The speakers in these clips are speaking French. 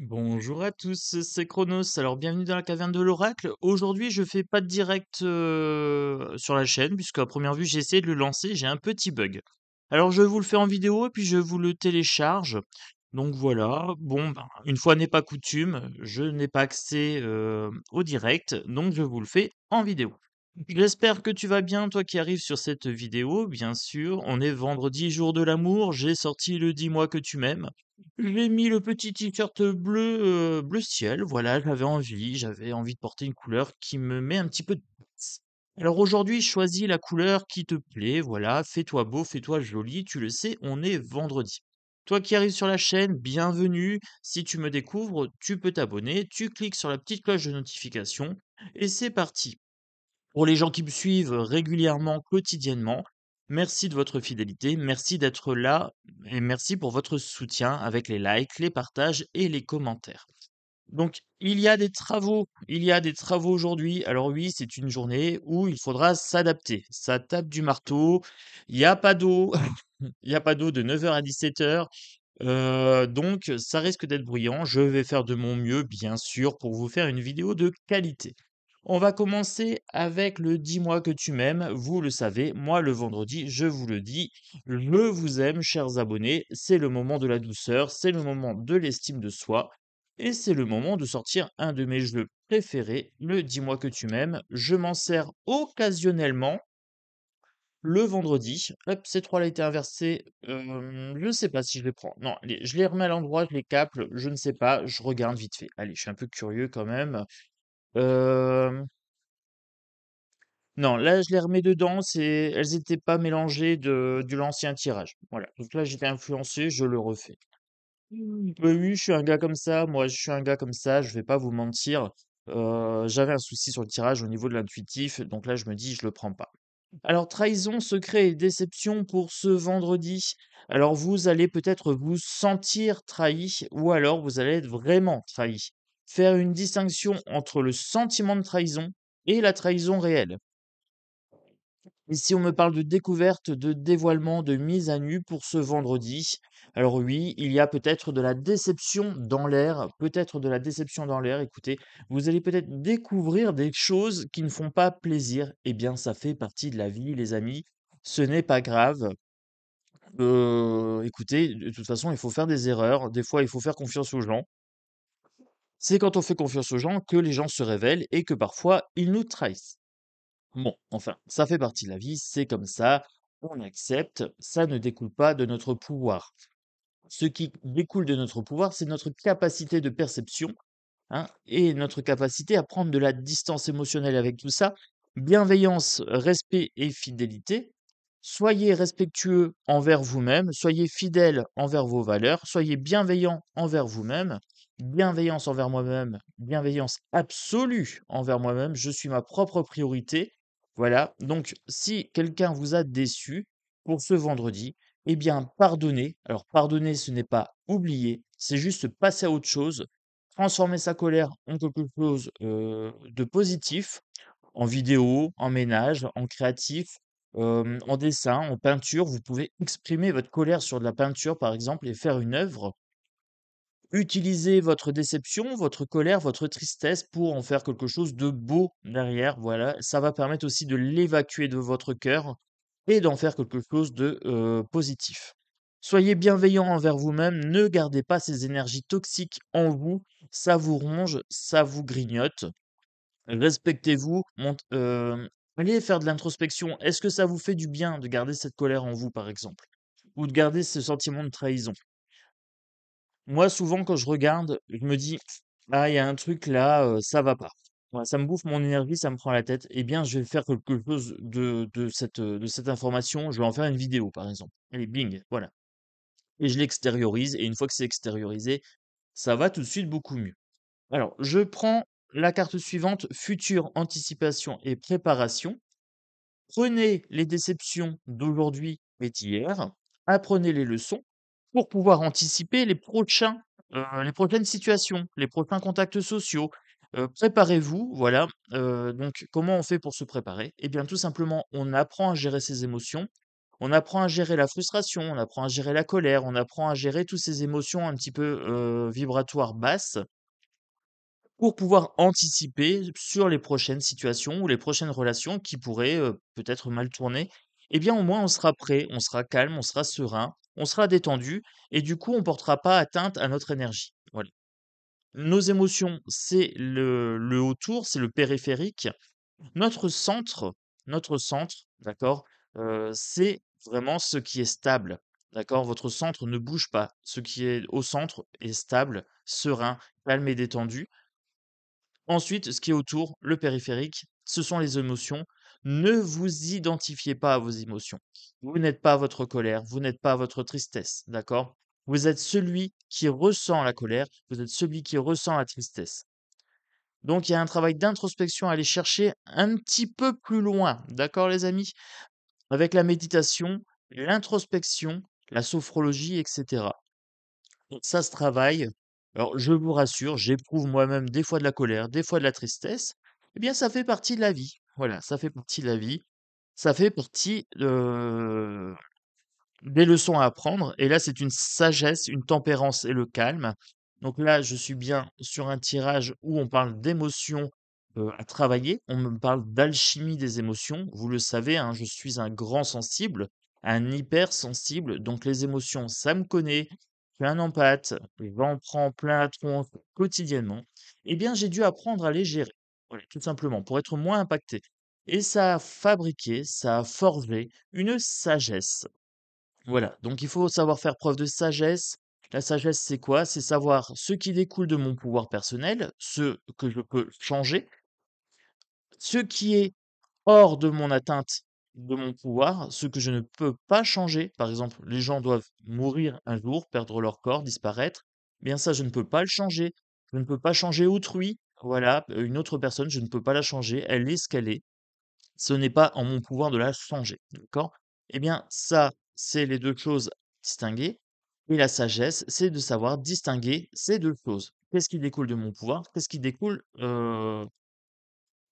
Bonjour à tous, c'est Chronos. Alors bienvenue dans la caverne de l'oracle. Aujourd'hui, je fais pas de direct euh, sur la chaîne puisque à première vue, j'ai essayé de le lancer, j'ai un petit bug. Alors je vous le fais en vidéo et puis je vous le télécharge. Donc voilà, bon, ben, une fois n'est pas coutume, je n'ai pas accès euh, au direct, donc je vous le fais en vidéo. J'espère que tu vas bien, toi qui arrives sur cette vidéo, bien sûr. On est vendredi, jour de l'amour. J'ai sorti le dis mois que tu m'aimes. J'ai mis le petit t-shirt bleu, euh, bleu ciel. Voilà, j'avais envie. J'avais envie de porter une couleur qui me met un petit peu de alors aujourd'hui, choisis la couleur qui te plaît, voilà, fais-toi beau, fais-toi joli, tu le sais, on est vendredi. Toi qui arrives sur la chaîne, bienvenue. Si tu me découvres, tu peux t'abonner, tu cliques sur la petite cloche de notification et c'est parti. Pour les gens qui me suivent régulièrement, quotidiennement, merci de votre fidélité, merci d'être là et merci pour votre soutien avec les likes, les partages et les commentaires. Donc, il y a des travaux, il y a des travaux aujourd'hui. Alors oui, c'est une journée où il faudra s'adapter. Ça tape du marteau, il n'y a pas d'eau, il n'y a pas d'eau de 9h à 17h. Euh, donc, ça risque d'être bruyant. Je vais faire de mon mieux, bien sûr, pour vous faire une vidéo de qualité. On va commencer avec le dis-moi que tu m'aimes. Vous le savez, moi le vendredi, je vous le dis, je vous aime, chers abonnés. C'est le moment de la douceur, c'est le moment de l'estime de soi. Et c'est le moment de sortir un de mes jeux préférés, le dis-moi que tu m'aimes. Je m'en sers occasionnellement le vendredi. Hop, ces trois-là étaient inversés. Hum, je ne sais pas si je les prends. Non, je les remets à l'endroit, je les caple, je ne sais pas, je regarde vite fait. Allez, je suis un peu curieux quand même non, là, je les remets dedans, elles n'étaient pas mélangées de l'ancien tirage. Voilà, donc là, j'étais influencé, je le refais. Mmh. oui, je suis un gars comme ça, moi, je suis un gars comme ça, je ne vais pas vous mentir. j'avais un souci sur le tirage au niveau de l'intuitif, donc là, je me dis: «Je le prends pas». Alors, trahison, secret et déception pour ce vendredi. Alors, vous allez peut-être vous sentir trahi ou alors vous allez être vraiment trahi faire une distinction entre le sentiment de trahison et la trahison réelle. si on me parle de découverte, de dévoilement, de mise à nu pour ce vendredi. Alors oui, il y a peut-être de la déception dans l'air, peut-être de la déception dans l'air. Écoutez, vous allez peut-être découvrir des choses qui ne font pas plaisir. Eh bien, ça fait partie de la vie, les amis. Ce n'est pas grave. Euh, écoutez, de toute façon, il faut faire des erreurs. Des fois, il faut faire confiance aux gens. C'est quand on fait confiance aux gens que les gens se révèlent et que parfois ils nous trahissent. Bon, enfin, ça fait partie de la vie, c'est comme ça, on accepte, ça ne découle pas de notre pouvoir. Ce qui découle de notre pouvoir, c'est notre capacité de perception hein, et notre capacité à prendre de la distance émotionnelle avec tout ça. Bienveillance, respect et fidélité. Soyez respectueux envers vous-même, soyez fidèles envers vos valeurs, soyez bienveillants envers vous-même, bienveillance envers moi-même, bienveillance absolue envers moi-même, je suis ma propre priorité. Voilà, donc si quelqu'un vous a déçu pour ce vendredi, eh bien pardonnez. Alors pardonner, ce n'est pas oublier, c'est juste passer à autre chose, transformer sa colère en quelque chose de positif, en vidéo, en ménage, en créatif, en dessin, en peinture. Vous pouvez exprimer votre colère sur de la peinture, par exemple, et faire une œuvre utilisez votre déception, votre colère, votre tristesse pour en faire quelque chose de beau derrière. Voilà, ça va permettre aussi de l'évacuer de votre cœur et d'en faire quelque chose de positif. Soyez bienveillant envers vous-même, ne gardez pas ces énergies toxiques en vous, ça vous ronge, ça vous grignote. Respectez-vous, allez faire de l'introspection. Est-ce que ça vous fait du bien de garder cette colère en vous, par exemple Ou de garder ce sentiment de trahison moi, souvent, quand je regarde, je me dis, ah, il y a un truc là, ça ça va pas. ça me bouffe mon énergie, ça me prend la tête. Eh bien, je vais faire quelque chose de, cette, de cette information. Je vais en faire une vidéo, par exemple. Allez, bing, voilà. Et je l'extériorise. Et une fois que c'est extériorisé, ça va tout de suite beaucoup mieux. Alors, je prends la carte suivante, futur, anticipation et préparation. Prenez les déceptions d'aujourd'hui et d'hier. Apprenez les leçons pour pouvoir anticiper les, prochains, euh, les prochaines situations, les prochains contacts sociaux, euh, préparez-vous, voilà. Euh, donc, comment on fait pour se préparer Eh bien, tout simplement, on apprend à gérer ses émotions, on apprend à gérer la frustration, on apprend à gérer la colère, on apprend à gérer toutes ces émotions un petit peu vibratoires basses pour pouvoir anticiper sur les prochaines situations ou les prochaines relations qui pourraient peut-être mal tourner. Eh bien, au moins, on sera prêt, on sera calme, on sera serein, on sera détendu et du coup on ne portera pas atteinte à notre énergie. Nos émotions, c'est le, le autour, c'est le périphérique. Notre centre, notre centre, d'accord, euh, c'est vraiment ce qui est stable. D'accord Votre centre ne bouge pas. Ce qui est au centre est stable, serein, calme et détendu. Ensuite, ce qui est autour, le périphérique, ce sont les émotions ne vous identifiez pas à vos émotions. Vous n'êtes pas votre colère, vous n'êtes pas votre tristesse, d'accord Vous êtes celui qui ressent la colère, vous êtes celui qui ressent la tristesse. Donc il y a un travail d'introspection à aller chercher un petit peu plus loin, d'accord les amis Avec la méditation, l'introspection, la sophrologie, etc. ça se travaille. Alors je vous rassure, j'éprouve moi-même des fois de la colère, des fois de la tristesse. Eh bien ça fait partie de la vie. Voilà, ça fait partie de la vie. Ça fait partie des leçons à apprendre. Et là, c'est une sagesse, une tempérance et le calme. Donc là, je suis bien sur un tirage où on parle d'émotions à travailler. On me parle d'alchimie des émotions. Vous le savez, hein, je suis un grand sensible, un hypersensible. Donc les émotions, ça me connaît. Je suis un empathe. en prend plein la tronc quotidiennement. Eh bien, j'ai dû apprendre à les gérer tout simplement, pour être moins impacté. Et ça a fabriqué, ça a forgé une sagesse. Voilà, donc il faut savoir faire preuve de sagesse. La sagesse, c'est quoi C'est savoir ce qui découle de mon pouvoir personnel, ce que je peux changer, ce qui est hors de mon atteinte de mon pouvoir, ce que je ne peux pas changer, par exemple, les gens doivent mourir un jour, perdre leur corps, disparaître, eh bien ça, je ne peux pas le changer, je ne peux pas changer autrui, voilà, une autre personne, je ne peux pas la changer, elle est ce qu'elle est. Ce n'est pas en mon pouvoir de la changer, d'accord Eh bien, ça, c'est les deux choses distinguées. Et la sagesse, c'est de savoir distinguer ces deux choses. Qu'est-ce qui découle de mon pouvoir Qu'est-ce qui découle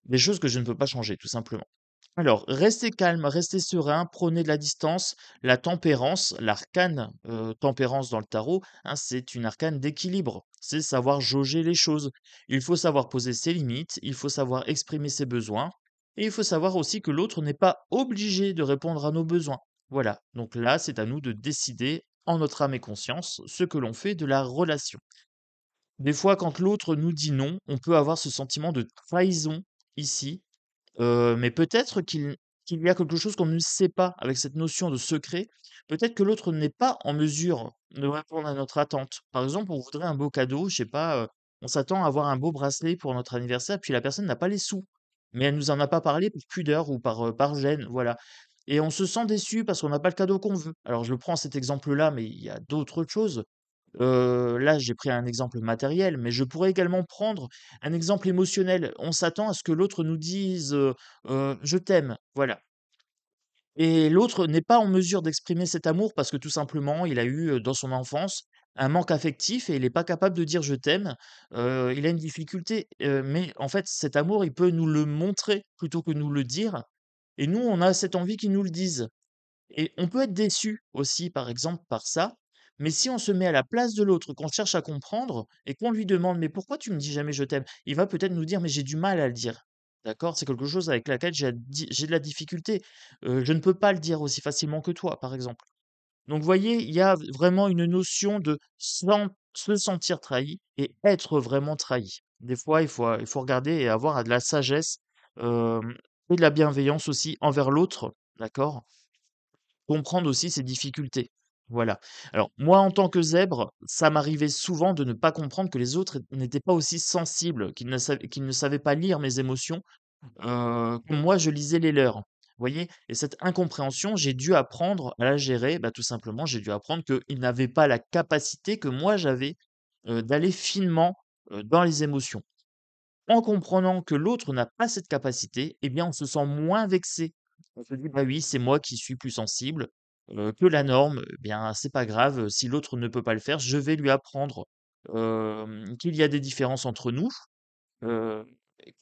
des choses que je ne peux pas changer, tout simplement. Alors, restez calme, restez serein, prenez de la distance. La tempérance, l'arcane euh, tempérance dans le tarot, hein, c'est une arcane d'équilibre. C'est savoir jauger les choses. Il faut savoir poser ses limites, il faut savoir exprimer ses besoins, et il faut savoir aussi que l'autre n'est pas obligé de répondre à nos besoins. Voilà, donc là, c'est à nous de décider en notre âme et conscience ce que l'on fait de la relation. Des fois, quand l'autre nous dit non, on peut avoir ce sentiment de trahison ici mais peut-être qu'il y a quelque chose qu'on ne sait pas avec cette notion de secret. Peut-être que l'autre n'est pas en mesure de répondre à notre attente. Par exemple, on voudrait un beau cadeau, je sais pas, on s'attend à avoir un beau bracelet pour notre anniversaire, puis la personne n'a pas les sous. Mais elle nous en a pas parlé par pudeur ou par, par gêne, voilà. Et on se sent déçu parce qu'on n'a pas le cadeau qu'on veut. Alors je prends cet exemple-là, mais il y a d'autres choses là, j'ai pris un exemple matériel, mais je pourrais également prendre un exemple émotionnel. On s'attend à ce que l'autre nous dise je t'aime, voilà. Et l'autre n'est pas en mesure d'exprimer cet amour parce que tout simplement, il a eu dans son enfance un manque affectif et il n'est pas capable de dire je t'aime. il a une difficulté, mais en fait, cet amour, il peut nous le montrer plutôt que nous le dire. Et nous, on a cette envie qu'il nous le dise. Et on peut être déçu aussi, par exemple, par ça, mais si on se met à la place de l'autre, qu'on cherche à comprendre et qu'on lui demande mais pourquoi tu me dis jamais je t'aime, il va peut-être nous dire mais j'ai du mal à le dire. D'accord C'est quelque chose avec laquelle j'ai de la difficulté. je ne peux pas le dire aussi facilement que toi, par exemple. Donc vous voyez, il y a vraiment une notion de se sentir trahi et être vraiment trahi. Des fois, il faut, il faut regarder et avoir de la sagesse et de la bienveillance aussi envers l'autre, d'accord Comprendre aussi ses difficultés. Voilà. Alors moi, en tant que zèbre, ça m'arrivait souvent de ne pas comprendre que les autres n'étaient pas aussi sensibles, qu'ils ne savaient, pas lire mes émotions, que mmh. moi je lisais les leurs. Vous voyez? Et cette incompréhension, j'ai dû apprendre à la gérer. Bah, tout simplement, j'ai dû apprendre qu'ils n'avaient pas la capacité que moi j'avais d'aller finement dans les émotions. En comprenant que l'autre n'a pas cette capacité, eh bien, on se sent moins vexé. On se dit, bah oui, c'est moi qui suis plus sensible, que la norme, eh bien, c'est pas grave, si l'autre ne peut pas le faire, je vais lui apprendre, qu'il y a des différences entre nous, que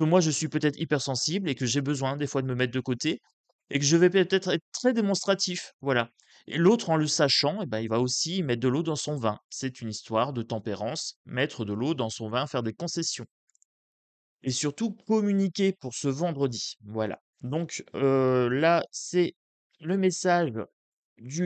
moi, je suis peut-être hypersensible et que j'ai besoin des fois de me mettre de côté et que je vais peut-être être très démonstratif, voilà et l'autre, en le sachant, eh ben, il va aussi mettre de l'eau dans son vin. C'est une histoire de tempérance, mettre de l'eau dans son vin, faire des concessions et surtout communiquer pour ce vendredi, voilà. Donc, là, c'est le message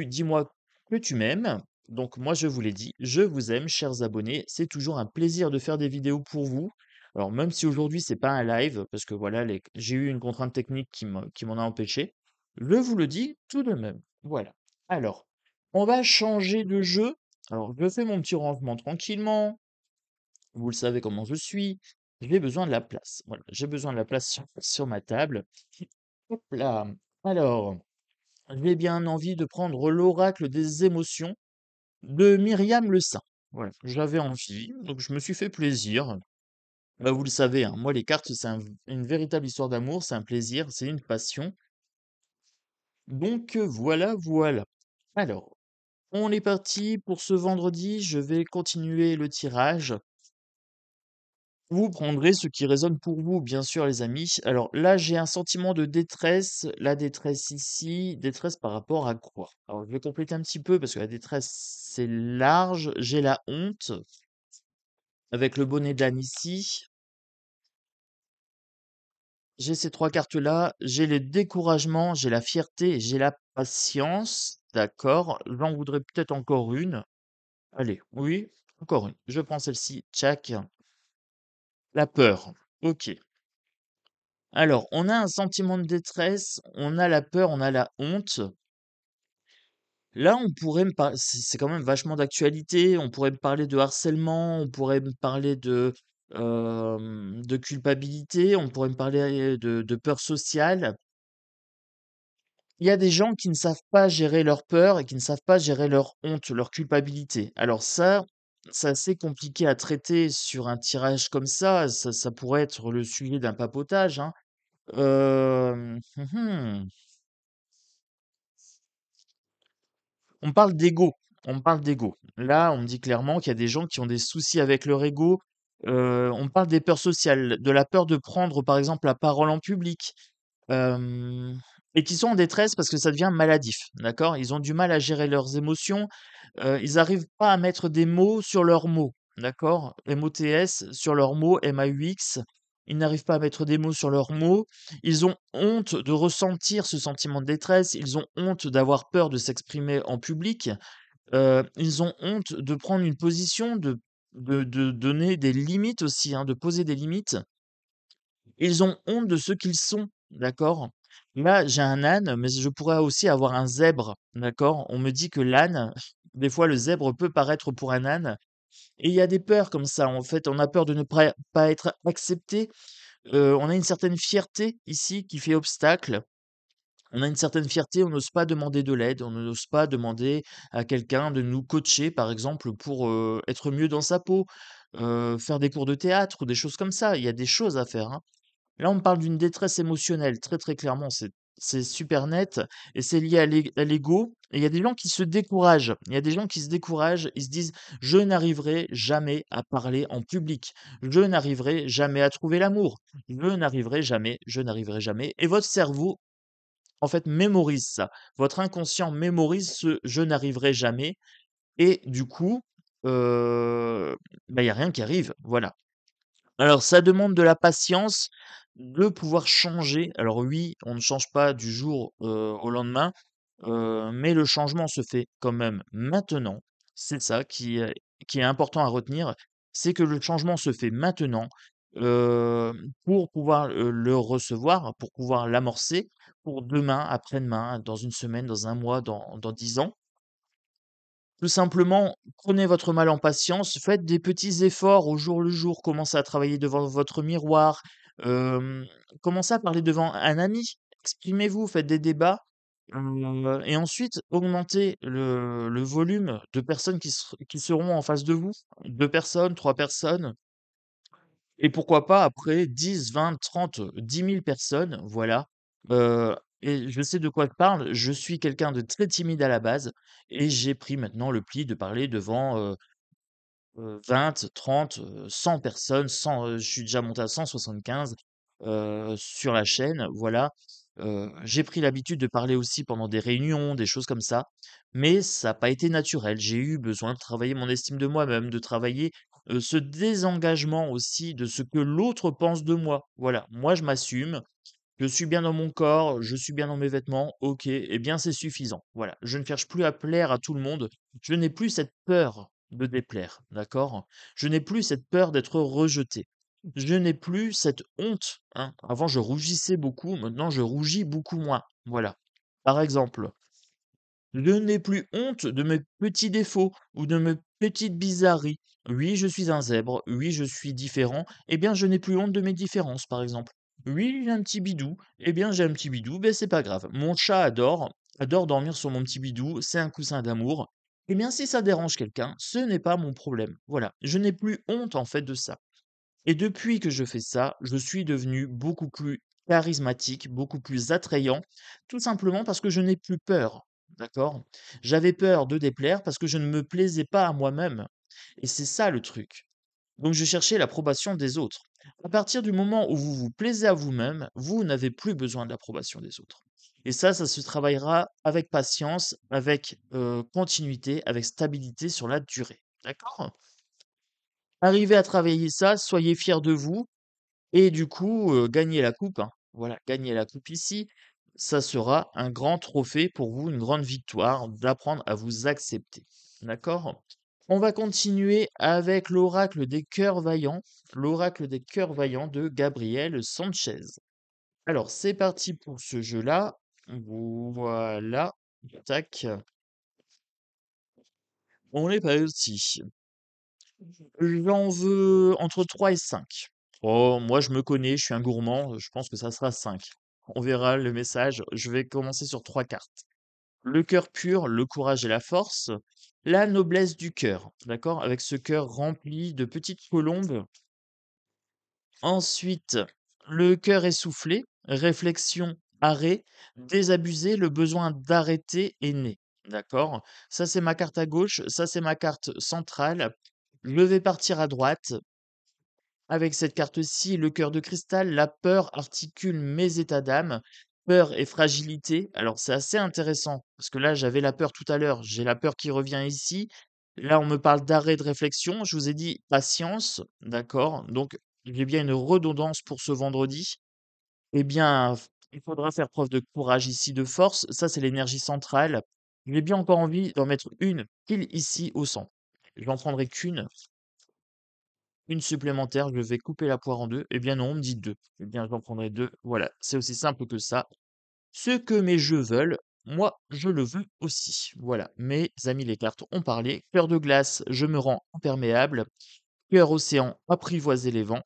dis-moi que tu m'aimes. Donc moi je vous l'ai dit, je vous aime chers abonnés, c'est toujours un plaisir de faire des vidéos pour vous. Alors même si aujourd'hui c'est pas un live parce que voilà, j'ai eu une contrainte technique qui m'en a empêché, je vous le dis tout de même. Voilà. Alors, on va changer de jeu. Alors je fais mon petit rangement tranquillement. Vous le savez comment je suis. J'ai besoin de la place. Voilà, j'ai besoin de la place sur ma table. Hop là. Alors, j'ai bien envie de prendre l'oracle des émotions de Myriam Le Saint. Voilà, j'avais envie, donc je me suis fait plaisir. Bah, vous le savez, hein, moi les cartes, c'est une véritable histoire d'amour, c'est un plaisir, c'est une passion. Donc euh, voilà, voilà. Alors, on est parti pour ce vendredi, je vais continuer le tirage. Vous prendrez ce qui résonne pour vous, bien sûr, les amis. Alors là, j'ai un sentiment de détresse. La détresse ici, détresse par rapport à quoi Alors je vais compléter un petit peu parce que la détresse, c'est large. J'ai la honte avec le bonnet d'âne ici. J'ai ces trois cartes-là. J'ai le découragement, j'ai la fierté, j'ai la patience. D'accord. J'en voudrais peut-être encore une. Allez, oui, encore une. Je prends celle-ci. Tchac. La peur. Ok. Alors, on a un sentiment de détresse, on a la peur, on a la honte. Là, on pourrait me parler, c'est quand même vachement d'actualité, on pourrait me parler de harcèlement, on pourrait me parler de, culpabilité, on pourrait me parler euh, de peur sociale. Il y a des gens qui ne savent pas gérer leur peur et qui ne savent pas gérer leur honte, leur culpabilité. Alors ça, c'est assez compliqué à traiter sur un tirage comme ça. Ça, pourrait être le sujet d'un papotage. Hein. Hum, hum. On parle d'ego. On parle d'ego. Là, on me dit clairement qu'il y a des gens qui ont des soucis avec leur ego. on parle des peurs sociales, de la peur de prendre, par exemple, la parole en public et qui sont en détresse parce que ça devient maladif, d'accord Ils ont du mal à gérer leurs émotions, ils n'arrivent pas à mettre des mots sur leurs mots, d'accord MOTS sur leurs mots, MAUX, ils n'arrivent pas à mettre des mots sur leurs mots, ils ont honte de ressentir ce sentiment de détresse, ils ont honte d'avoir peur de s'exprimer en public, ils ont honte de prendre une position, de, de, donner des limites aussi, hein, de poser des limites. Ils ont honte de ce qu'ils sont, d'accord Là, j'ai un âne, mais je pourrais aussi avoir un zèbre, d'accord? On me dit que l'âne, des fois le zèbre peut paraître pour un âne, et il y a des peurs comme ça, en fait, on a peur de ne pas être accepté, euh, on a une certaine fierté ici qui fait obstacle. On a une certaine fierté, on n'ose pas demander de l'aide, on n'ose pas demander à quelqu'un de nous coacher, par exemple, pour euh, être mieux dans sa peau, euh, faire des cours de théâtre ou des choses comme ça. Il y a des choses à faire, hein. Là, on parle d'une détresse émotionnelle, très très clairement, c'est super net, et c'est lié à l'ego, et il y a des gens qui se découragent, il y a des gens qui se découragent, ils se disent, je n'arriverai jamais à parler en public, je n'arriverai jamais à trouver l'amour, je n'arriverai jamais, je n'arriverai jamais, et votre cerveau, en fait, mémorise ça, votre inconscient mémorise ce je n'arriverai jamais, et du coup, euh, bah, il n'y a rien qui arrive, voilà. Alors, ça demande de la patience, de pouvoir changer. Alors oui, on ne change pas du jour au lendemain, mais le changement se fait quand même maintenant. C'est ça qui, est important à retenir, c'est que le changement se fait maintenant pour pouvoir le recevoir, pour pouvoir l'amorcer pour demain, après-demain, dans une semaine, dans un mois, dans, dans dix ans. Tout simplement, prenez votre mal en patience, faites des petits efforts au jour le jour, commencez à travailler devant votre miroir, commencez à parler devant un ami, exprimez-vous, faites des débats, et ensuite augmentez le, volume de personnes qui, seront en face de vous, deux personnes, trois personnes, et pourquoi pas après 10, 20, 30, 10 000 personnes, voilà. et je sais de quoi je parle, je suis quelqu'un de très timide à la base, et j'ai pris maintenant le pli de parler devant 20, 30, 100 personnes, 100, euh, je suis déjà monté à 175 euh, sur la chaîne, voilà. Euh, j'ai pris l'habitude de parler aussi pendant des réunions, des choses comme ça, mais ça n'a pas été naturel. J'ai eu besoin de travailler mon estime de moi-même, de travailler ce désengagement aussi de ce que l'autre pense de moi. Voilà, moi je m'assume, je suis bien dans mon corps, je suis bien dans mes vêtements, ok, et eh bien c'est suffisant. Voilà, je ne cherche plus à plaire à tout le monde, je n'ai plus cette peur de déplaire, d'accord Je n'ai plus cette peur d'être rejeté. Je n'ai plus cette honte. Hein. Avant, je rougissais beaucoup, maintenant, je rougis beaucoup moins. Voilà. Par exemple, je n'ai plus honte de mes petits défauts ou de mes petites bizarreries. Oui, je suis un zèbre, oui, je suis différent, eh bien, je n'ai plus honte de mes différences, par exemple. Oui, j'ai un petit bidou, eh bien, j'ai un petit bidou, ben c'est pas grave. Mon chat adore, adore dormir sur mon petit bidou, c'est un coussin d'amour. Eh bien, si ça dérange quelqu'un, ce n'est pas mon problème. Voilà, je n'ai plus honte en fait de ça. Et depuis que je fais ça, je suis devenu beaucoup plus charismatique, beaucoup plus attrayant, tout simplement parce que je n'ai plus peur. D'accord J'avais peur de déplaire parce que je ne me plaisais pas à moi-même. Et c'est ça le truc. Donc je cherchais l'approbation des autres. À partir du moment où vous vous plaisez à vous-même, vous, n'avez plus besoin de l'approbation des autres. Et ça, ça se travaillera avec patience, avec continuité, avec stabilité sur la durée. D'accord Arrivez à travailler ça, soyez fiers de vous, et du coup, gagnez la coupe. Hein. Voilà, gagnez la coupe ici. Ça sera un grand trophée pour vous, une grande victoire d'apprendre à vous accepter. D'accord on va continuer avec l'oracle des cœurs vaillants, l'oracle des cœurs vaillants de Gabriel Sanchez. Alors c'est parti pour ce jeu-là. Voilà, tac. On est parti. J'en veux entre 3 et 5. Oh, moi je me connais, je suis un gourmand, je pense que ça sera 5. On verra le message. Je vais commencer sur 3 cartes le cœur pur, le courage et la force, la noblesse du cœur, d'accord Avec ce cœur rempli de petites colombes. Ensuite, le cœur essoufflé, réflexion, arrêt, désabusé, le besoin d'arrêter est né. D'accord Ça, c'est ma carte à gauche, ça, c'est ma carte centrale. Je vais partir à droite. Avec cette carte-ci, le cœur de cristal, la peur articule mes états d'âme peur et fragilité. Alors c'est assez intéressant, parce que là j'avais la peur tout à l'heure, j'ai la peur qui revient ici. Là on me parle d'arrêt de réflexion, je vous ai dit patience, d'accord Donc j'ai bien une redondance pour ce vendredi. Eh bien, il faudra faire preuve de courage ici, de force. Ça, c'est l'énergie centrale. J'ai bien encore envie d'en mettre une pile ici au centre. Je n'en prendrai qu'une une supplémentaire, je vais couper la poire en deux. Eh bien non, on me dit deux. Eh bien, j'en prendrai deux. Voilà, c'est aussi simple que ça. Ce que mes jeux veulent, moi, je le veux aussi. Voilà, mes amis les cartes ont parlé. Cœur de glace, je me rends imperméable. Cœur océan, apprivoiser les vents.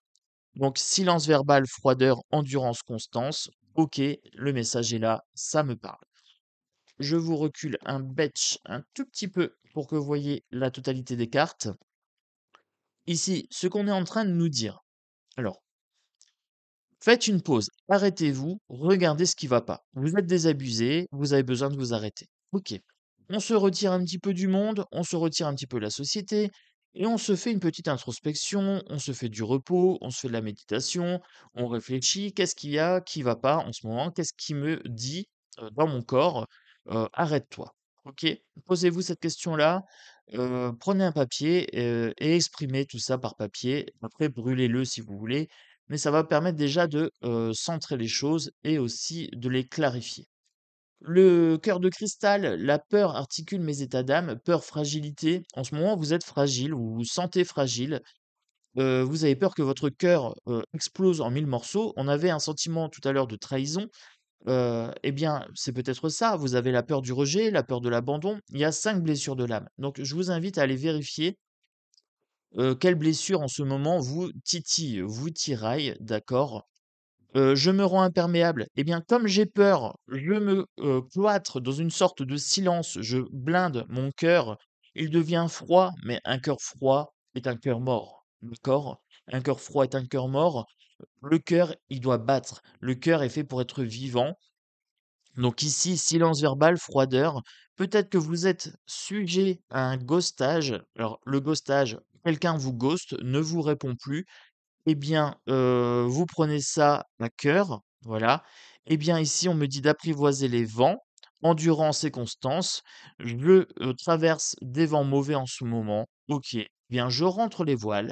Donc silence verbal, froideur, endurance, constance. Ok, le message est là, ça me parle. Je vous recule un batch un tout petit peu pour que vous voyez la totalité des cartes ici ce qu'on est en train de nous dire. Alors, faites une pause, arrêtez-vous, regardez ce qui ne va pas. Vous êtes désabusé, vous avez besoin de vous arrêter. Ok, on se retire un petit peu du monde, on se retire un petit peu de la société, et on se fait une petite introspection, on se fait du repos, on se fait de la méditation, on réfléchit, qu'est-ce qu'il y a qui ne va pas en ce moment, qu'est-ce qui me dit euh, dans mon corps, euh, arrête-toi. Ok, posez-vous cette question-là, prenez un papier, et exprimez tout ça par papier. Après, brûlez-le si vous voulez, mais ça va permettre déjà de, centrer les choses et aussi de les clarifier. Le cœur de cristal, la peur articule mes états d'âme, peur, fragilité. En ce moment, vous êtes fragile, vous vous sentez fragile, vous avez peur que votre cœur, explose en mille morceaux. On avait un sentiment tout à l'heure de trahison eh bien, c'est peut-être ça. Vous avez la peur du rejet, la peur de l'abandon. Il y a cinq blessures de l'âme. Donc, je vous invite à aller vérifier quelles quelle blessure en ce moment vous titille, vous tiraille, d'accord je me rends imperméable. Eh bien, comme j'ai peur, je me cloître dans une sorte de silence, je blinde mon cœur. Il devient froid, mais un cœur froid est un cœur mort. D'accord Un cœur froid est un cœur mort. Le cœur, il doit battre. Le cœur est fait pour être vivant. Donc ici, silence verbal, froideur. Peut-être que vous êtes sujet à un ghostage. Alors le ghostage, quelqu'un vous ghoste, ne vous répond plus. Eh bien, euh, vous prenez ça à cœur. Voilà. Eh bien ici, on me dit d'apprivoiser les vents endurance et constance. Je euh, traverse des vents mauvais en ce moment. Ok, eh bien je rentre les voiles,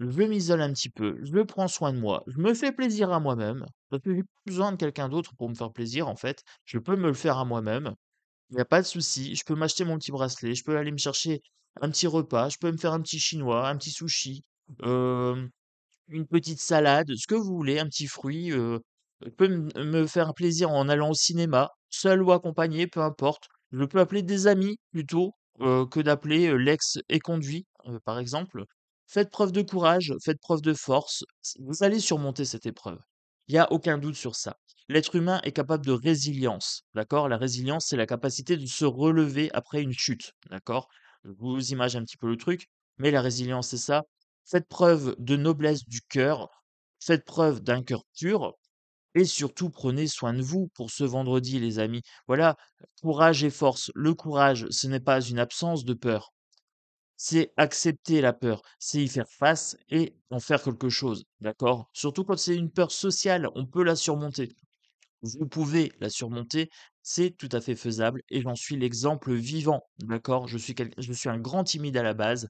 je m'isole un petit peu, je prends soin de moi, je me fais plaisir à moi-même, je que j'ai plus besoin de quelqu'un d'autre pour me faire plaisir en fait, je peux me le faire à moi-même, il n'y a pas de souci, je peux m'acheter mon petit bracelet, je peux aller me chercher un petit repas, je peux me faire un petit chinois, un petit sushi, une petite salade, ce que vous voulez, un petit fruit, je peux me faire plaisir en allant au cinéma, seul ou accompagné, peu importe, je peux appeler des amis plutôt que d'appeler l'ex éconduit, par exemple, Faites preuve de courage, faites preuve de force, vous allez surmonter cette épreuve. Il n'y a aucun doute sur ça. L'être humain est capable de résilience, d'accord La résilience, c'est la capacité de se relever après une chute, d'accord Vous imaginez un petit peu le truc, mais la résilience, c'est ça. Faites preuve de noblesse du cœur, faites preuve d'un cœur pur, et surtout, prenez soin de vous pour ce vendredi, les amis. Voilà, courage et force. Le courage, ce n'est pas une absence de peur c'est accepter la peur, c'est y faire face et en faire quelque chose, d'accord Surtout quand c'est une peur sociale, on peut la surmonter. Vous pouvez la surmonter, c'est tout à fait faisable et j'en suis l'exemple vivant, d'accord je, suis je suis un grand timide à la base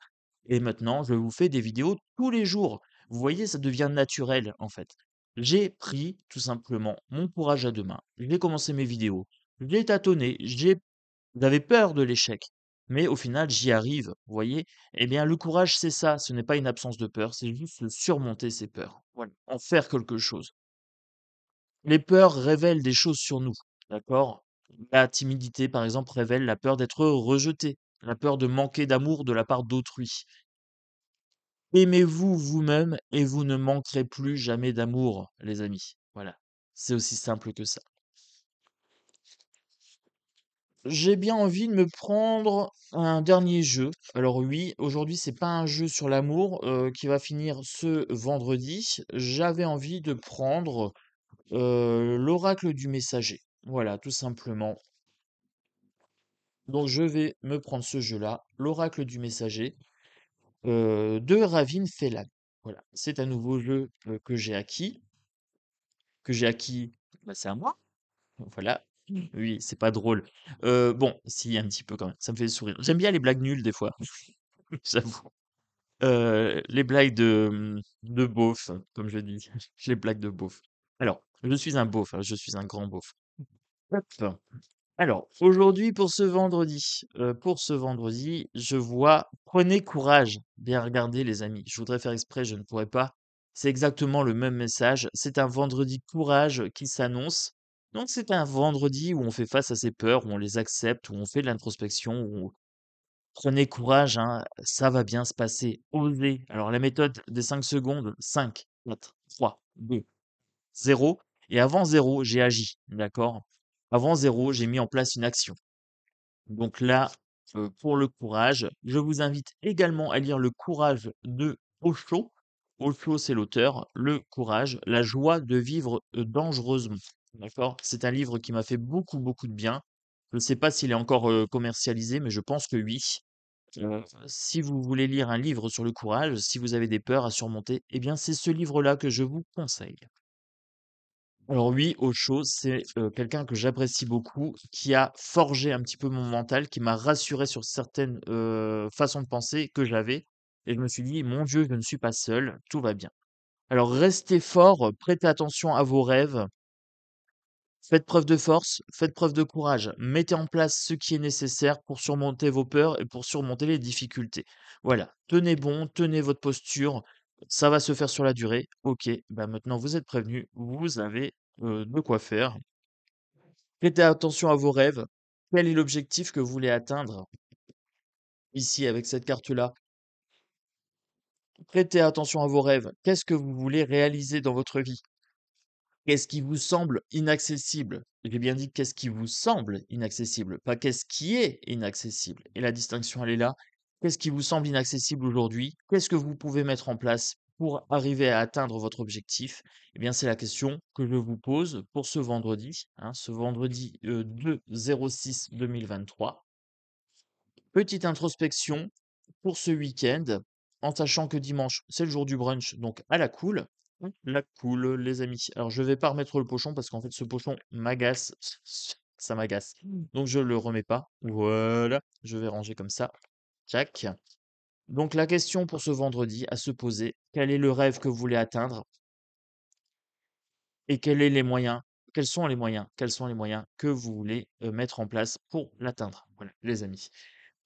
et maintenant je vous fais des vidéos tous les jours. Vous voyez, ça devient naturel en fait. J'ai pris tout simplement mon courage à deux mains, j'ai commencé mes vidéos, j'ai tâtonné, j'avais peur de l'échec, mais au final, j'y arrive, vous voyez Eh bien, le courage, c'est ça, ce n'est pas une absence de peur, c'est juste surmonter ces peurs, voilà, en faire quelque chose. Les peurs révèlent des choses sur nous, d'accord La timidité, par exemple, révèle la peur d'être rejeté, la peur de manquer d'amour de la part d'autrui. Aimez-vous vous-même et vous ne manquerez plus jamais d'amour, les amis. Voilà, c'est aussi simple que ça j'ai bien envie de me prendre un dernier jeu. Alors oui, aujourd'hui c'est pas un jeu sur l'amour euh, qui va finir ce vendredi. J'avais envie de prendre euh, l'oracle du messager. Voilà, tout simplement. Donc je vais me prendre ce jeu-là, l'oracle du messager euh, de Ravin Felan. Voilà, c'est un nouveau jeu que j'ai acquis. Que j'ai acquis, bah, c'est à moi. Voilà, oui, c'est pas drôle. bon, si, un petit peu quand même. Ça me fait sourire. J'aime bien les blagues nulles des fois. J'avoue. les blagues de, mmh, de beauf, comme je dis. Les blagues de beauf. Alors, je suis un beauf, hein, je suis un grand beauf. Alors, aujourd'hui, pour ce vendredi, pour ce vendredi, je vois Prenez courage. Bien regardez, les amis. Je voudrais faire exprès, je ne pourrais pas. C'est exactement le même message. C'est un vendredi courage qui s'annonce. Donc c'est un vendredi où on fait face à ses peurs, où on les accepte, où on fait de l'introspection, où on- prenez courage, hein, ça va bien se passer, osez. Alors la méthode des 5 secondes, 5, 4, 3, 2, 0. Et avant 0, j'ai agi, d'accord Avant 0, j'ai mis en place une action. Donc là, euh, pour le courage, je vous invite également à lire Le courage de Osho. Osho, c'est l'auteur. Le courage, la joie de vivre euh, dangereusement. D'accord? C'est un livre qui m'a fait beaucoup, beaucoup de bien. Je ne sais pas s'il est encore, commercialisé, mais je pense que oui. Mmh. si vous voulez lire un livre sur le courage, si vous avez des peurs à surmonter, eh bien, c'est ce livre-là que je vous conseille. Alors oui, Ocho, c'est, quelqu'un que j'apprécie beaucoup, qui a forgé un petit peu mon mental, qui m'a rassuré sur certaines, façons de penser que j'avais et je me suis dit: «Mon Dieu, je ne suis pas seul, tout va bien». Alors restez fort, prêtez attention à vos rêves. Faites preuve de force, faites preuve de courage, mettez en place ce qui est nécessaire pour surmonter vos peurs et pour surmonter les difficultés. Voilà, tenez bon, tenez votre posture, ça va se faire sur la durée. Ok, bah, maintenant vous êtes prévenu, vous avez euh, de quoi faire. Prêtez attention à vos rêves, quel est l'objectif que vous voulez atteindre ici avec cette carte-là Prêtez attention à vos rêves, qu'est-ce que vous voulez réaliser dans votre vie Qu'est-ce qui vous semble inaccessible J'ai bien dit qu'est-ce qui vous semble inaccessible, pas qu'est-ce qui est inaccessible. Et la distinction, elle est là. Qu'est-ce qui vous semble inaccessible aujourd'hui Qu'est-ce que vous pouvez mettre en place pour arriver à atteindre votre objectif Eh bien, c'est la question que je vous pose pour ce vendredi, hein, ce vendredi 2.06 2 2023 Petite introspection pour ce week-end, en sachant que dimanche, c'est le jour du brunch, donc à la cool. Mmh. La coule, les amis. Alors, je vais pas remettre le pochon parce qu'en fait, ce pochon m'agace. Ça m'agace. Mmh. Donc, je ne le remets pas. Voilà. Je vais ranger comme ça. Tchac. Donc, la question pour ce vendredi à se poser quel est le rêve que vous voulez atteindre Et quels sont les moyens Quels sont les moyens Quels sont les moyens que vous voulez euh, mettre en place pour l'atteindre Voilà, les amis.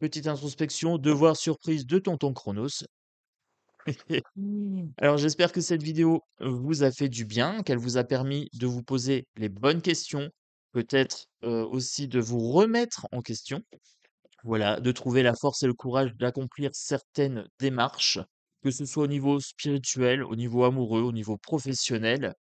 Petite introspection, devoir surprise de Tonton Chronos. Mmh. Alors j'espère que cette vidéo vous a fait du bien, qu'elle vous a permis de vous poser les bonnes questions, peut-être aussi de vous remettre en question, voilà, de trouver la force et le courage d'accomplir certaines démarches, que ce soit au niveau spirituel, au niveau amoureux, au niveau professionnel.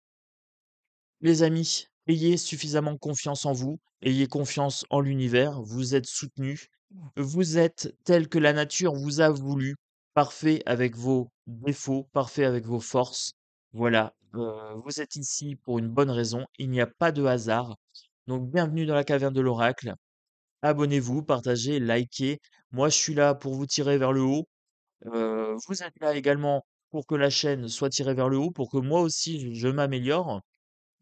Les amis, ayez suffisamment confiance en vous, ayez confiance en l'univers, vous êtes soutenu. vous êtes tel que la nature vous a voulu, parfait avec vos défauts, parfait avec vos forces. Voilà, euh, vous êtes ici pour une bonne raison, il n'y a pas de hasard. Donc bienvenue dans la caverne de l'oracle. Abonnez-vous, partagez, likez. Moi, je suis là pour vous tirer vers le haut. Euh, vous êtes là également pour que la chaîne soit tirée vers le haut, pour que moi aussi je m'améliore.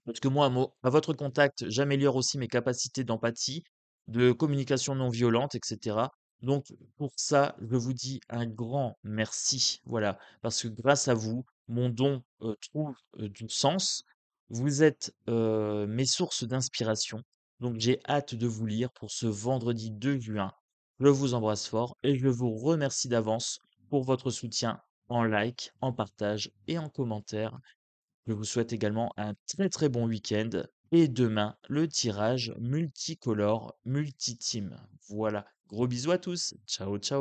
Parce que moi, à votre contact, j'améliore aussi mes capacités d'empathie, de communication non violente, etc. Donc pour ça, je vous dis un grand merci. Voilà, parce que grâce à vous, mon don trouve du sens. Vous êtes mes sources d'inspiration. Donc j'ai hâte de vous lire pour ce vendredi 2 juin. Je vous embrasse fort et je vous remercie d'avance pour votre soutien en like, en partage et en commentaire. Je vous souhaite également un très très bon week-end et demain le tirage multicolore multi Voilà. Gros bisous à tous. Ciao, ciao.